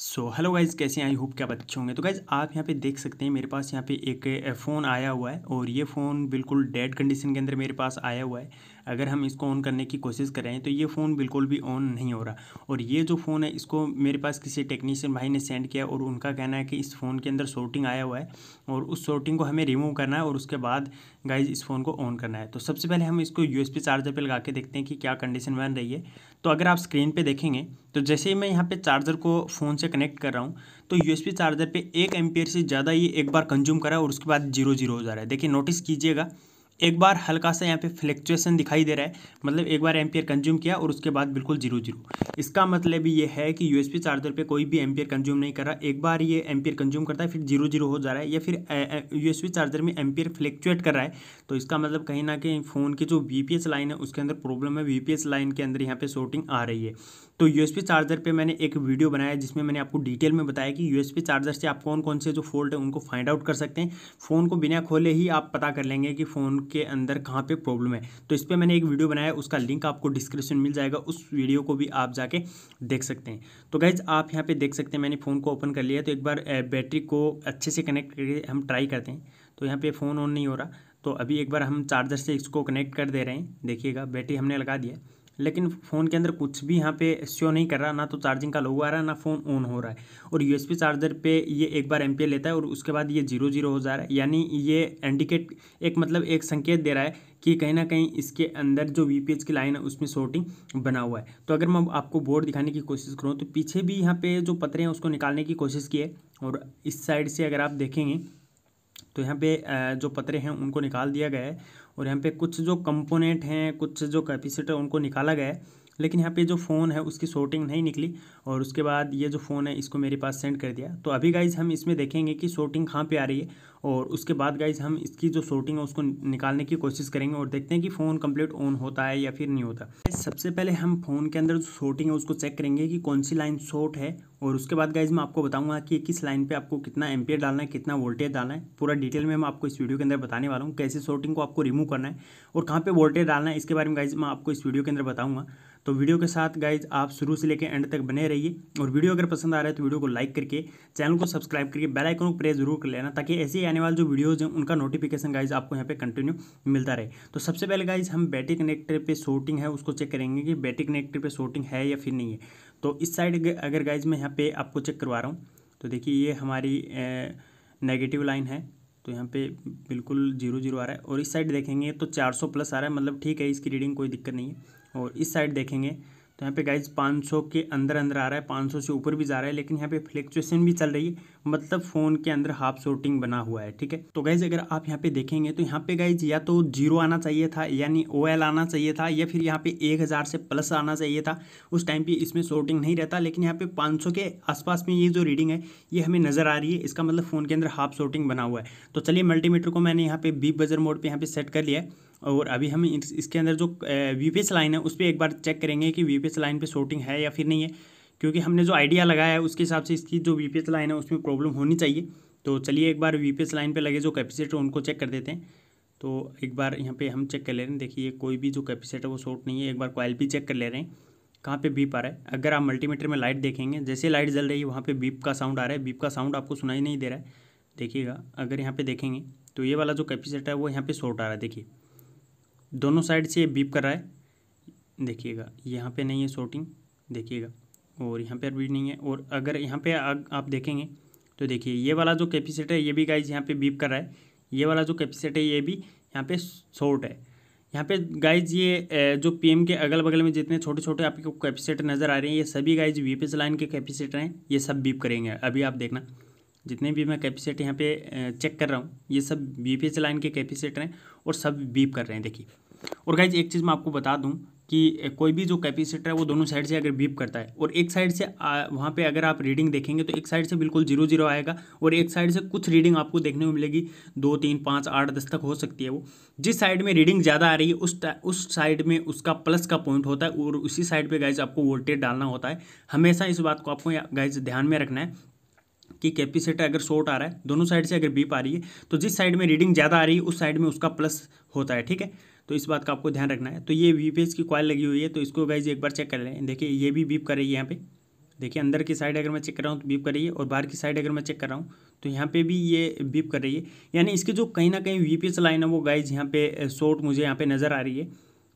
so hello guys कैसे I hope क्या बच्चे होंगे तो गाइज़ आप यहाँ पे देख सकते हैं मेरे पास यहाँ पे एक फ़ोन आया हुआ है और ये फ़ोन बिल्कुल डेड कंडीशन के अंदर मेरे पास आया हुआ है अगर हम इसको ऑन करने की कोशिश करें तो ये फ़ोन बिल्कुल भी ऑन नहीं हो रहा और ये जो फ़ोन है इसको मेरे पास किसी टेक्नीशियन भाई ने सेंड किया और उनका कहना है कि इस फ़ोन के अंदर शॉर्टिंग आया हुआ है और उस शॉर्टिंग को हमें रिमूव करना है और उसके बाद गाइज इस फ़ोन को ऑन करना है तो सबसे पहले हम इसको यू चार्जर पर लगा के देखते हैं कि क्या कंडीशन बन रही है तो अगर आप स्क्रीन पर देखेंगे तो जैसे ही मैं यहाँ पर चार्जर को फ़ोन से कनेक्ट कर रहा हूँ तो यू चार्जर पर एक एम से ज़्यादा ये एक बार कंज्यूम करा और उसके बाद जीरो जीरो हो जा रहा है देखिए नोटिस कीजिएगा एक बार हल्का सा यहाँ पे फ्लैक्चुएसन दिखाई दे रहा है मतलब एक बार एम्पियर कंज्यूम किया और उसके बाद बिल्कुल जीरो जीरो इसका मतलब ये है कि यूएसपी चार्जर पे कोई भी एम्पियर कंज्यूम नहीं कर रहा एक बार ये एम्पियर कंज्यूम करता है फिर जीरो जीरो हो जा रहा है या फिर यूएसपी चार्जर में एम्पियर फ्लैक्चुएट कर रहा है तो इसका मतलब कहीं ना कहीं फ़ोन की जो वी लाइन है उसके अंदर प्रॉब्लम है वी लाइन के अंदर यहाँ पर शॉर्टिंग आ रही है तो यू चार्जर पर मैंने एक वीडियो बनाया जिसमें मैंने आपको डिटेल में बताया कि यू चार्जर से आप कौन कौन से जो फॉल्ट है उनको फाइंड आउट कर सकते हैं फ़ोन को बिना खोले ही आप पता कर लेंगे कि फ़ोन के अंदर कहाँ पे प्रॉब्लम है तो इस पर मैंने एक वीडियो बनाया उसका लिंक आपको डिस्क्रिप्शन मिल जाएगा उस वीडियो को भी आप जाके देख सकते हैं तो गाइज आप यहाँ पे देख सकते हैं मैंने फ़ोन को ओपन कर लिया तो एक बार बैटरी को अच्छे से कनेक्ट करके हम ट्राई करते हैं तो यहाँ पर फ़ोन ऑन नहीं हो रहा तो अभी एक बार हम चार्जर से इसको कनेक्ट कर दे रहे हैं देखिएगा बैटरी हमने लगा दिया लेकिन फ़ोन के अंदर कुछ भी यहाँ पे शो नहीं कर रहा ना तो चार्जिंग का लोगो आ रहा है ना फ़ोन ऑन हो रहा है और यूएसबी चार्जर पे ये एक बार एम लेता है और उसके बाद ये जीरो जीरो हो जा रहा है यानी ये इंडिकेट एक मतलब एक संकेत दे रहा है कि कहीं ना कहीं इसके अंदर जो वी की लाइन है उसमें शॉर्टिंग बना हुआ है तो अगर मैं आपको बोर्ड दिखाने की कोशिश करूँ तो पीछे भी यहाँ पर जो पत्रे हैं उसको निकालने की कोशिश की है और इस साइड से अगर आप देखेंगे तो यहाँ पे जो पत्रे हैं उनको निकाल दिया गया है और यहाँ पे कुछ जो कंपोनेंट हैं कुछ जो कैपेसिटर उनको निकाला गया है लेकिन यहाँ पे जो फ़ोन है उसकी शॉर्टिंग नहीं निकली और उसके बाद ये जो फ़ोन है इसको मेरे पास सेंड कर दिया तो अभी गाइज़ हम इसमें देखेंगे कि शॉर्टिंग कहाँ पे आ रही है और उसके बाद गाइज़ हम इसकी जो शॉर्टिंग है उसको निकालने की कोशिश करेंगे और देखते हैं कि फ़ोन कम्प्लीट ऑन होता है या फिर नहीं होता सबसे पहले हम फ़ोन के अंदर जो शॉर्टिंग है उसको चेक करेंगे कि कौन सी लाइन शॉर्ट है और उसके बाद गाइज मैं आपको बताऊँगा कि किस लाइन पर आपको कितना एम्पियर डालना है कितना वोल्टेज डालना है पूरा डिटेल में मैं आपको इस वीडियो के अंदर बताने वाला हूँ कैसे शॉर्टिंग को आपको रिमूव करना है और कहाँ पर वोल्टेज डालना है इसके बारे में गाइज मैं आपको इस वीडियो के अंदर बताऊँगा तो वीडियो के साथ गाइज आप शुरू से लेकर एंड तक बने रहिए और वीडियो अगर पसंद आ रहा है तो वीडियो को लाइक करके चैनल को सब्सक्राइब करके बेल आइकन को प्रेस जरूर कर लेना ताकि ऐसे आने वाले जो वीडियोज़ हैं उनका नोटिफिकेशन गाइज आपको यहाँ पे कंटिन्यू मिलता रहे तो सबसे पहले गाइज हम बैटरी कनेक्टर पर शॉर्टिंग है उसको चेक करेंगे कि बैटरी कनेक्टर पे शॉर्टिंग है या फिर नहीं है तो इस साइड अगर गाइज मैं यहाँ पर आपको चेक करवा रहा हूँ तो देखिए ये हमारी नेगेटिव लाइन है तो यहाँ पे बिल्कुल जीरो जीरो आ रहा है और इस साइड देखेंगे तो 400 प्लस आ रहा है मतलब ठीक है इसकी रीडिंग कोई दिक्कत नहीं है और इस साइड देखेंगे तो यहाँ पे गाइज 500 के अंदर अंदर आ रहा है 500 से ऊपर भी जा रहा है लेकिन यहाँ पे फ्लैक्चुएशन भी चल रही है मतलब फ़ोन के अंदर हाफ शोटिंग बना हुआ है ठीक है तो गाइज अगर आप यहाँ पे देखेंगे तो यहाँ पे गाइज या तो जीरो आना चाहिए था यानी ओ आना चाहिए था या फिर यहाँ पे एक हज़ार से प्लस आना चाहिए था उस टाइम पर इसमें शोटिंग नहीं रहता लेकिन यहाँ पे पाँच के आसपास में ये जो रीडिंग है ये हमें नज़र आ रही है इसका मतलब फ़ोन के अंदर हाफ शोटिंग बना हुआ है तो चलिए मल्टीमीटर को मैंने यहाँ पे बीप बजर मोड पर यहाँ पर सेट कर लिया है और अभी हम इसके अंदर जो वी लाइन है उस पर एक बार चेक करेंगे कि वी लाइन पर शॉर्टिंग है या फिर नहीं है क्योंकि हमने जो आइडिया लगाया है उसके हिसाब से इसकी जो वी लाइन है उसमें प्रॉब्लम होनी चाहिए तो चलिए एक बार वी लाइन पर लगे जो कैपेसिटर उनको चेक कर देते हैं तो एक बार यहाँ पर हम चेक कर ले रहे हैं देखिए कोई भी जो कैपेसिटर वो शॉर्ट नहीं है एक बार कॉयल भी चेक कर ले रहे हैं कहाँ पे बीप आ रहा है अगर आप मल्टीमीटर में लाइट देखेंगे जैसे लाइट जल रही है वहाँ पे बीप का साउंड आ रहा है बीप का साउंड आपको सुनाई नहीं दे रहा है देखिएगा अगर यहाँ पे देखेंगे तो ये वाला जो कैपेसिटर है वो यहाँ पे शॉर्ट आ रहा है देखिए दोनों साइड से ये बीप कर रहा है देखिएगा यहाँ पे नहीं है शॉर्टिंग देखिएगा और यहाँ पर भी नहीं है और अगर यहाँ पे आप देखेंगे तो देखिए ये वाला जो कैपेसिटर है ये भी गाइज यहाँ पे बीप कर रहा है ये वाला जो कैपेसिटर है ये भी यहाँ पे शॉर्ट है यहाँ पे गाइज ये जो पीएम के अगल बगल में जितने छोटे छोटे आपके कैपेसिटर नज़र आ रहे हैं ये सभी गाइज वीपीएस लाइन के कैपेसिटर हैं ये सब बीप करेंगे अभी आप देखना जितने भी मैं कैपेसिटर यहाँ पे चेक कर रहा हूँ ये सब वीपीएस लाइन के कैपेसिटर हैं और सब बीप कर रहे हैं देखिए और गाइज एक चीज़ मैं आपको बता दूँ कि कोई भी जो कैपेसिटर है वो दोनों साइड से अगर बीप करता है और एक साइड से वहाँ पे अगर आप रीडिंग देखेंगे तो एक साइड से बिल्कुल जीरो जीरो आएगा और एक साइड से कुछ रीडिंग आपको देखने को मिलेगी दो तीन पाँच आठ दस तक हो सकती है वो जिस साइड में रीडिंग ज़्यादा आ रही है उस उस साइड में उसका प्लस का पॉइंट होता है और उसी साइड पर गाइज आपको वोल्टेज डालना होता है हमेशा इस बात को आपको गाइज ध्यान में रखना है कि कैपेसिटर अगर शॉर्ट आ रहा है दोनों साइड से अगर बीप आ रही है तो जिस साइड में रीडिंग ज़्यादा आ रही है उस साइड में उसका प्लस होता है ठीक है तो इस बात का आपको ध्यान रखना है तो ये वीपेज की कॉयल लगी हुई है तो इसको गाइज एक बार चेक कर लें देखिए ये भी बीप कर रही है यहाँ पे देखिए अंदर की साइड अगर मैं चेक कर रहा हूँ तो बीप कर रही है और बाहर की साइड अगर मैं चेक कर रहा हूँ तो यहाँ पे भी ये बीप कर रही है यानी इसके जो कहीं ना कहीं वी लाइन है वो गाइज यहाँ पे शॉर्ट मुझे यहाँ पे नज़र आ रही है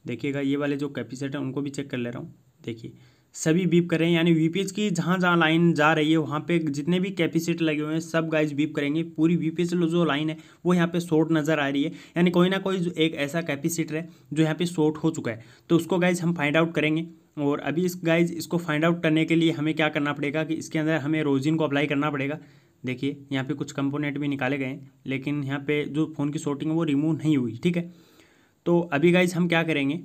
देखिएगा ये वाले जो कैपेसिटर हैं उनको भी चेक कर ले रहा हूँ देखिए सभी बीप करें यानी वीपीएच की जहाँ जहाँ लाइन जा रही है वहाँ पे जितने भी कैपेसिटर लगे हुए हैं सब गाइज बीप करेंगे पूरी वीपीएच जो लाइन है वो यहाँ पे शॉर्ट नज़र आ रही है यानी कोई ना कोई एक ऐसा कैपेसिटर है जो यहाँ पे शॉर्ट हो चुका है तो उसको गाइज हम फाइंड आउट करेंगे और अभी इस गाइज इसको फाइंड आउट करने के लिए हमें क्या करना पड़ेगा कि इसके अंदर हमें रोजिन को अप्लाई करना पड़ेगा देखिए यहाँ पे कुछ कंपोनेंट भी निकाले गए हैं लेकिन यहाँ पे जो फ़ोन की शॉर्टिंग है वो रिमूव नहीं हुई ठीक है तो अभी गाइज हम क्या करेंगे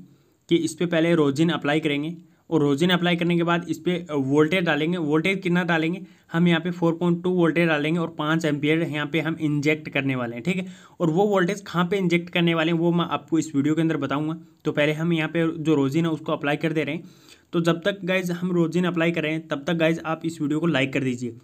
कि इस पर पहले रोजिन अप्लाई करेंगे और रोजिन अप्लाई करने के बाद इस पर वोल्टेज डालेंगे वोल्टेज कितना डालेंगे हम यहाँ पे 4.2 वोल्टेज डालेंगे और पाँच एम्पियर यहाँ पे हम इंजेक्ट करने वाले हैं ठीक है और वो वोल्टेज कहाँ पे इंजेक्ट करने वाले हैं वो मैं आपको इस वीडियो के अंदर बताऊँगा तो पहले हम यहाँ पे जो रोजिन है उसको अप्लाई कर दे रहे हैं तो जब तक गाइज हम रोजिन अप्लाई करें तब तक गाइज आप इस वीडियो को लाइक कर दीजिए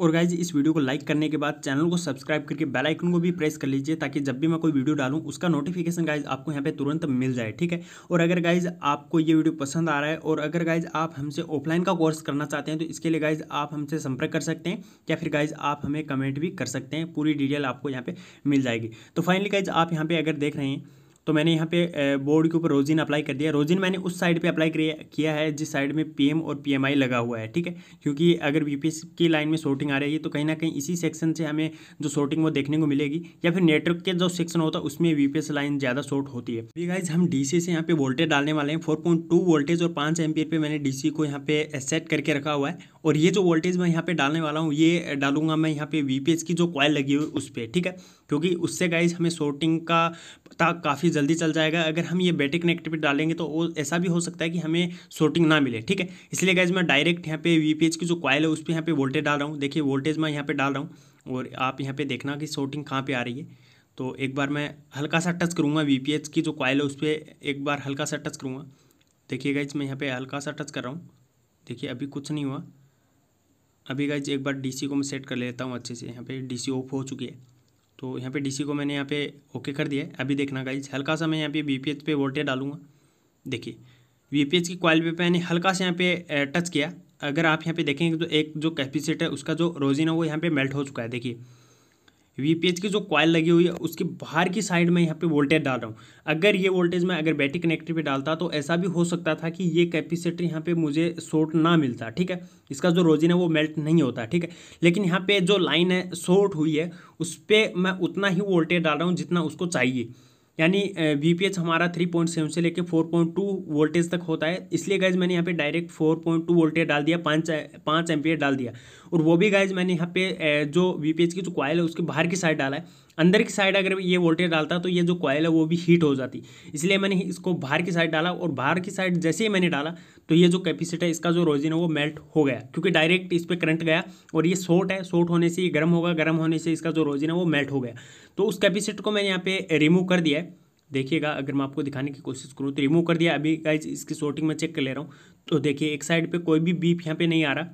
और गाइज इस वीडियो को लाइक करने के बाद चैनल को सब्सक्राइब करके बेल आइकन को भी प्रेस कर लीजिए ताकि जब भी मैं कोई वीडियो डालूं उसका नोटिफिकेशन गाइज आपको यहाँ पे तुरंत मिल जाए ठीक है और अगर गाइज आपको ये वीडियो पसंद आ रहा है और अगर गाइज आप हमसे ऑफलाइन का कोर्स करना चाहते हैं तो इसके लिए गाइज आप हमसे संपर्क कर सकते हैं या फिर गाइज आप हमें कमेंट भी कर सकते हैं पूरी डिटेल आपको यहाँ पर मिल जाएगी तो फाइनली गाइज आप यहाँ पर अगर देख रहे हैं तो मैंने यहाँ पे बोर्ड के ऊपर रोजिन अप्लाई कर दिया रोजिन मैंने उस साइड पे अप्लाई किया है जिस साइड में पीएम और पीएमआई लगा हुआ है ठीक है क्योंकि अगर वीपीएस की लाइन में शॉर्टिंग आ रही है तो कहीं ना कहीं इसी सेक्शन से हमें जो शॉर्टिंग वो देखने को मिलेगी या फिर नेटवर्क के जो सेक्शन होता है उसमें वीपीएस लाइन ज़्यादा शॉर्ट होती है अभी हम डी से यहाँ पे वोल्टेज डालने वाले हैं फोर वोल्टेज और पाँच एम पे मैंने डी को यहाँ पे सेट करके रखा हुआ है और ये जो वोल्टेज मैं यहाँ पे डालने वाला हूँ ये डालूंगा मैं यहाँ पे वीपीएस की जो कॉयल लगी हुई उस पर ठीक है क्योंकि उससे गाइज हमें शॉर्टिंग का पता काफ़ी जल्दी चल जाएगा अगर हम ये बैटरी कनेक्टिविटी डालेंगे तो वो ऐसा भी हो सकता है कि हमें शॉर्टिंग ना मिले ठीक है इसलिए गाइज मैं डायरेक्ट यहाँ पे एच की जो कॉयल है उस पर यहाँ पे वोल्टेज डाल रहा हूँ देखिए वोल्टेज मैं यहाँ पे डाल रहा हूँ और आप यहाँ पे देखना कि शॉर्टिंग कहाँ पर आ रही है तो एक बार मैं हल्का सा टच करूँगा वी की जो कॉयल है उस पर एक बार हल्का सा टच करूँगा देखिए गाइज मैं यहाँ पे हल्का सा टच कर रहा हूँ देखिए अभी कुछ नहीं हुआ अभी गाइज एक बार डीसी को मैं सेट कर लेता हूँ अच्छे से यहाँ पे डीसी ऑफ हो चुकी है तो यहाँ पे डीसी को मैंने यहाँ पे ओके कर दिया है अभी देखना गाइज हल्का सा मैं यहाँ पे वीपीएच पे वोल्टेज डालूंगा देखिए वीपीएच की क्वालिटी पे मैंने हल्का सा यहाँ पे टच किया अगर आप यहाँ पे देखेंगे तो एक जो कैपेसिटर है उसका जो रोजिन है वो यहाँ पे मेल्ट हो चुका है देखिए वीपीएच की जो कॉयल लगी हुई है उसके बाहर की साइड में यहाँ पे वोल्टेज डाल रहा हूँ अगर ये वोल्टेज मैं अगर बैटरी कनेक्टर पे डालता तो ऐसा भी हो सकता था कि ये कैपेसिटर यहाँ पे मुझे शॉर्ट ना मिलता ठीक है इसका जो रोजिन है वो मेल्ट नहीं होता ठीक है लेकिन यहाँ पे जो लाइन है शॉर्ट हुई है उस पर मैं उतना ही वोल्टेज डाल रहा हूँ जितना उसको चाहिए यानी वीपीएच हमारा थ्री पॉइंट सेवन से लेकर फोर पॉइंट टू वोल्टेज तक होता है इसलिए गाइज मैंने यहाँ पे direct four point two voltage डाल दिया पाँच पाँच एम्पियर डाल दिया और वो भी गाइज मैंने यहाँ पे जो वीपीएच की जो क्वाइल है उसके बाहर की साइड डाला है अंदर की साइड अगर ये वोल्टेज डालता तो ये जो कॉयल है वो भी हीट हो जाती इसलिए मैंने इसको बाहर की साइड डाला और बाहर की साइड जैसे ही मैंने डाला तो ये जो कैपेसिटर इसका जो रोजिन है वो मेल्ट हो गया क्योंकि डायरेक्ट इस पर करंट गया और ये शॉर्ट है शॉर्ट होने से ये गर्म होगा गर्म होने से इसका जो रोजिन है वो मेल्ट हो गया तो उस कैपेसिटर को मैंने यहाँ पे रिमूव कर दिया है देखिएगा अगर मैं आपको दिखाने की कोशिश करूँ तो रिमूव कर दिया अभी इसकी शॉर्टिंग में चेक कर ले रहा हूँ तो देखिए एक साइड पे कोई भी बीप यहाँ पे नहीं आ रहा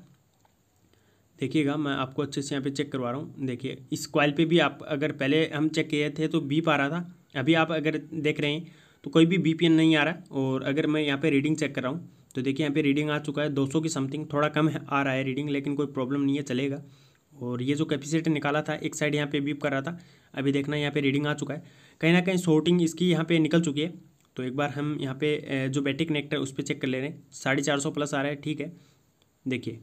देखिएगा मैं आपको अच्छे से यहाँ पे चेक करवा रहा हूँ देखिए इस क्वाइल पे भी आप अगर पहले हम चेक किए थे तो बीप आ रहा था अभी आप अगर देख रहे हैं तो कोई भी बी नहीं आ रहा है और अगर मैं यहाँ पर रीडिंग चेक कर रहा हूँ तो देखिए यहाँ पर रीडिंग आ चुका है दो की समथिंग थोड़ा कम आ रहा है रीडिंग लेकिन कोई प्रॉब्लम नहीं है चलेगा और ये जो कैपेसिटी निकाला था एक साइड यहाँ पे बीप कर रहा था अभी देखना यहाँ पे रीडिंग आ चुका है कहीं ना कहीं शॉर्टिंग इसकी यहाँ पे निकल चुकी है तो एक बार हम यहाँ पे जो बैटरी कनेक्ट है उस पर चेक कर ले रहे हैं साढ़े चार सौ प्लस आ रहा है ठीक है देखिए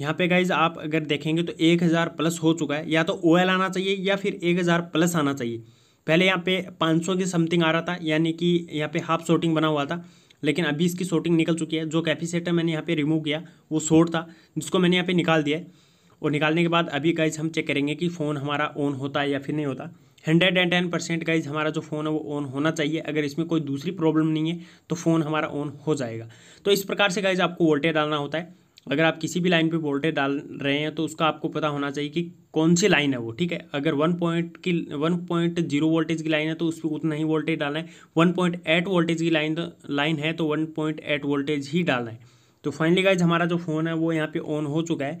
यहाँ पे गाइज आप अगर देखेंगे तो एक हज़ार प्लस हो चुका है या तो ओ आना चाहिए या फिर एक हज़ार प्लस आना चाहिए पहले यहाँ पे 500 के समथिंग आ रहा था यानी कि यहाँ पे हाफ शॉर्टिंग बना हुआ था लेकिन अभी इसकी शॉर्टिंग निकल चुकी है जो कैपेसिटर मैंने यहाँ पे रिमूव किया वो शॉर्ट था जिसको मैंने यहाँ पे निकाल दिया है और निकालने के बाद अभी गाइज हम चेक करेंगे कि फ़ोन हमारा ऑन होता है या फिर नहीं होता hundred and ten percent guys हमारा जो फ़ोन है वो ऑन होना चाहिए अगर इसमें कोई दूसरी प्रॉब्लम नहीं है तो फ़ोन हमारा ऑन हो जाएगा तो इस प्रकार से गाइज आपको वोल्टेज डालना होता है अगर आप किसी भी लाइन पे वोल्टेज डाल रहे हैं तो उसका आपको पता होना चाहिए कि कौन सी लाइन है वो ठीक है अगर वन पॉइंट की वन पॉइंट जीरो वोल्टेज की लाइन है तो उस पर उतना ही वोल्टेज डालना है वन पॉइंट एट वोल्टेज की लाइन लाइन है तो वन पॉइंट एट वोल्टेज ही डालना है तो फाइनली गाइज हमारा जो फ़ोन है वो यहाँ पे ऑन हो चुका है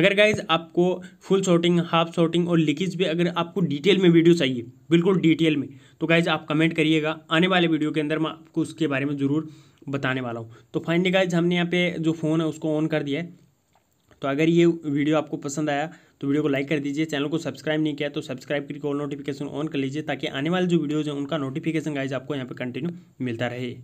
अगर गाइज आपको फुल शॉटिंग हाफ शॉटिंग और लीकेज भी अगर आपको डिटेल में वीडियो चाहिए बिल्कुल डिटेल में तो गाइज आप कमेंट करिएगा आने वाले वीडियो के अंदर मैं आपको उसके बारे में ज़रूर बताने वाला हूँ तो फाइनली गाइज हमने यहाँ पे जो फ़ोन है उसको ऑन कर दिया है तो अगर ये वीडियो आपको पसंद आया तो वीडियो को लाइक कर दीजिए चैनल को सब्सक्राइब नहीं किया तो सब्सक्राइब करके और नोटिफिकेशन ऑन कर लीजिए ताकि आने वाले जो वीडियोज़ हैं उनका नोटिफिकेशन गाइज आपको यहाँ पर कंटिन्यू मिलता रहे